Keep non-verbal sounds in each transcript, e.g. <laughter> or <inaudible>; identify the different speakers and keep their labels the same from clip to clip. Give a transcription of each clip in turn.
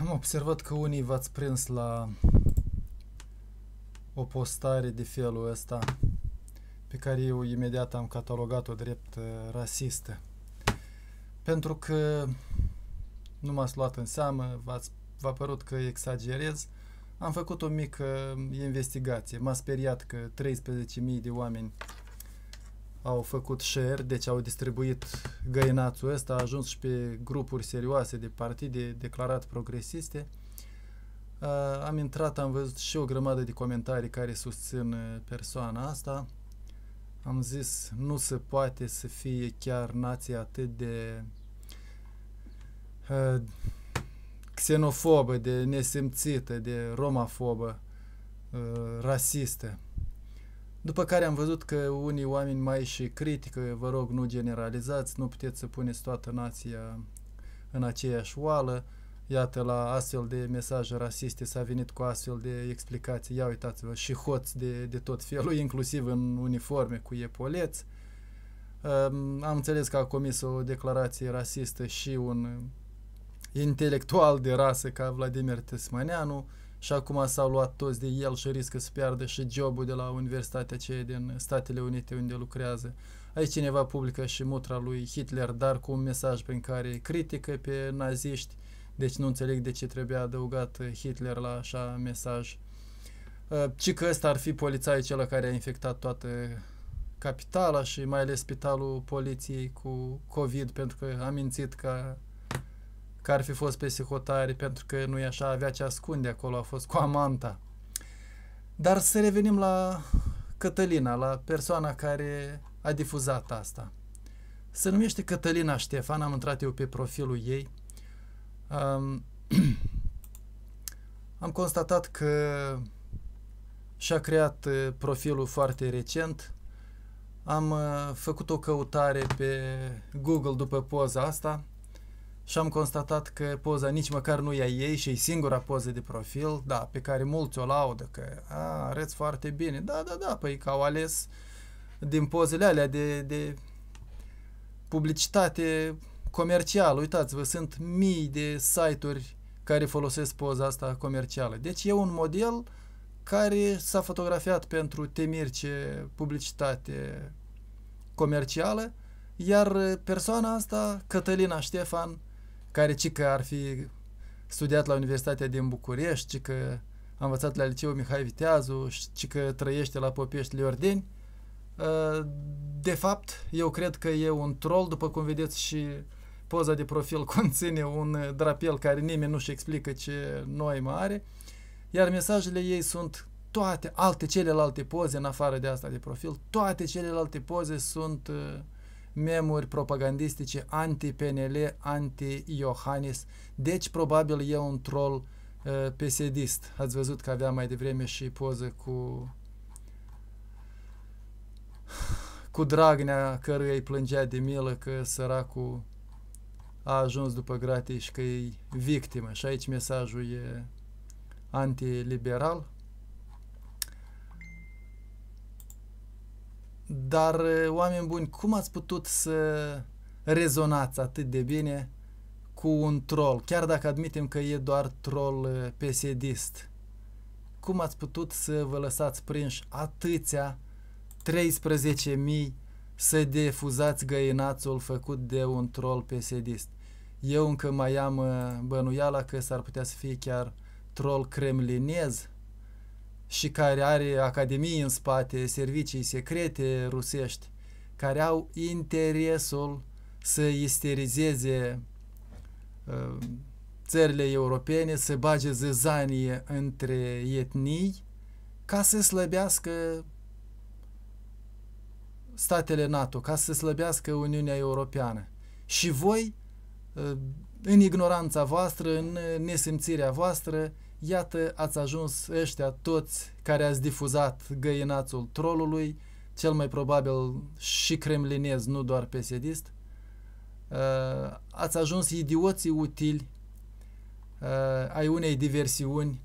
Speaker 1: Am observat că unii v-ați prins la o postare de felul ăsta pe care eu imediat am catalogat-o drept uh, rasistă. Pentru că nu m-ați luat în seamă, v-a părut că exagerez, am făcut o mică investigație. M-a speriat că 13.000 de oameni au făcut share, deci au distribuit găinațul ăsta, a ajuns și pe grupuri serioase de partide declarat progresiste. Uh, am intrat, am văzut și o grămadă de comentarii care susțin uh, persoana asta. Am zis, nu se poate să fie chiar nație atât de uh, xenofobă, de nesimțită, de romafobă, uh, rasistă. După care am văzut că unii oameni mai și critică, vă rog, nu generalizați, nu puteți să puneți toată nația în aceeași oală. Iată, la astfel de mesaje rasiste s-a venit cu astfel de explicații. Ia uitați-vă, și hoți de, de tot felul, <laughs> inclusiv în uniforme cu epoleți. am înțeles că a comis o declarație rasistă și un intelectual de rasă ca Vladimir Tesmaneanu, și acum s-au luat toți de el și riscă să piardă și jobul de la universitatea aceea din Statele Unite unde lucrează. Aici cineva publică și mutra lui Hitler, dar cu un mesaj prin care critică pe naziști, deci nu înțeleg de ce trebuia adăugat Hitler la așa mesaj. Ci uh, că ăsta ar fi polițaiul cel care a infectat toată capitala și mai ales spitalul poliției cu COVID pentru că a mințit că că ar fi fost peste hotare pentru că nu e așa, avea ce ascunde acolo, a fost cu amanta. Dar să revenim la Cătălina, la persoana care a difuzat asta. Se numește Cătălina Ștefan, am intrat eu pe profilul ei. Um, <clears throat> am constatat că și-a creat uh, profilul foarte recent. Am uh, făcut o căutare pe Google după poza asta și am constatat că poza nici măcar nu e a ei și e singura poză de profil, da, pe care mulți o laudă că a, arăți foarte bine. Da, da, da, păi că au ales din pozele alea de, de publicitate comercială. Uitați-vă, sunt mii de site-uri care folosesc poza asta comercială. Deci e un model care s-a fotografiat pentru temirce publicitate comercială, iar persoana asta, Cătălina Ștefan, care ci că ar fi studiat la Universitatea din București, ci că a învățat la liceu Mihai Viteazu, ci că trăiește la Popești Leordeni. Ă, de fapt, eu cred că e un troll, după cum vedeți și poza de profil <laughs> conține un drapel care nimeni nu-și explică ce noi mare, iar mesajele ei sunt toate alte celelalte poze, în afară de asta de profil, toate celelalte poze sunt uh, memuri propagandistice anti-PNL, anti-Iohannis. Deci, probabil, e un troll uh, pesedist. Ați văzut că avea mai devreme și poză cu cu Dragnea, căruia îi plângea de milă că săracul a ajuns după gratis și că e victimă. Și aici mesajul e antiliberal. Dar, oameni buni, cum ați putut să rezonați atât de bine cu un troll, chiar dacă admitem că e doar troll pesedist? Cum ați putut să vă lăsați prinși atâția 13.000 să defuzați găinațul făcut de un troll pesedist? Eu încă mai am bănuiala că s-ar putea să fie chiar troll kremlinez și care are academii în spate, servicii secrete rusești, care au interesul să isterizeze uh, țările europene, să bage zăzanie între etnii ca să slăbească statele NATO, ca să slăbească Uniunea Europeană. Și voi, uh, în ignoranța voastră, în nesimțirea voastră, Iată, ați ajuns ăștia toți care ați difuzat găinațul trolului, cel mai probabil și cremlinez, nu doar pesedist. Uh, ați ajuns idioții utili uh, ai unei diversiuni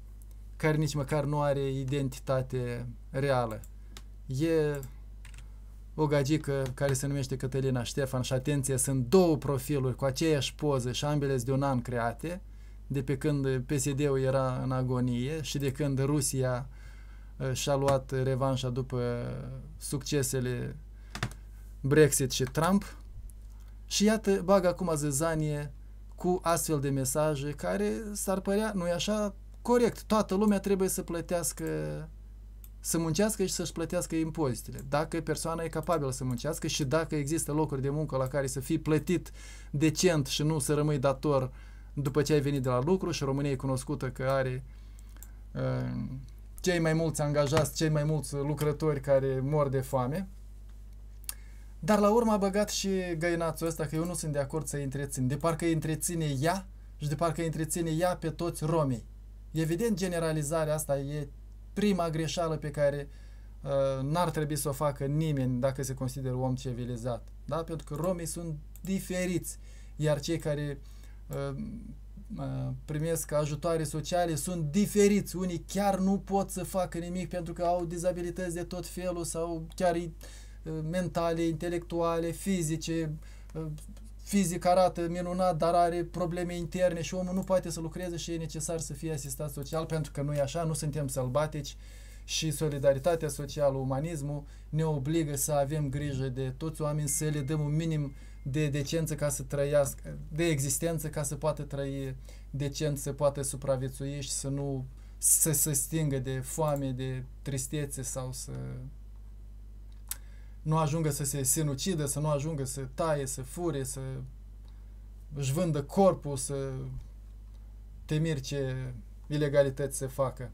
Speaker 1: care nici măcar nu are identitate reală. E o gagică care se numește Cătălina Ștefan și atenție, sunt două profiluri cu aceeași poză și ambele de un an create de pe când PSD-ul era în agonie și de când Rusia uh, și-a luat revanșa după uh, succesele Brexit și Trump. Și iată, bag acum zăzanie cu astfel de mesaje care s-ar părea, nu-i așa, corect. Toată lumea trebuie să plătească, să muncească și să-și plătească impozitele. Dacă persoana e capabilă să muncească și dacă există locuri de muncă la care să fii plătit decent și nu să rămâi dator uh, după ce ai venit de la lucru și România e cunoscută că are uh, cei mai mulți angajați, cei mai mulți lucrători care mor de foame. Dar la urmă a băgat și găinațul ăsta că eu nu sunt de acord să-i întrețin. De parcă îi întreține ea și de parcă îi întreține ea pe toți romii. Evident, generalizarea asta e prima greșeală pe care uh, n-ar trebui să o facă nimeni dacă se consideră om civilizat. Da? Pentru că romii sunt diferiți, iar cei care uh, Ehm, primesc ajutoare sociale sunt diferiți. Unii chiar nu pot să facă nimic pentru că au dizabilități de tot felul sau chiar mentale, intelectuale, fizice. Fizic arată minunat, dar are probleme interne și omul nu poate să lucreze și e necesar să fie asistat social pentru că noi așa, nu suntem sălbatici. Uh, și solidaritatea socială, umanismul, ne obligă să avem grijă de toți oameni, să le dăm un minim de decență ca să trăiască, de existență ca să poată trăi decent, să poată supraviețui și să nu să se stingă de foame, de tristețe sau să nu ajungă să se sinucidă, să nu ajungă să taie, să fure, să își vândă corpul, să temir ce ilegalități se facă.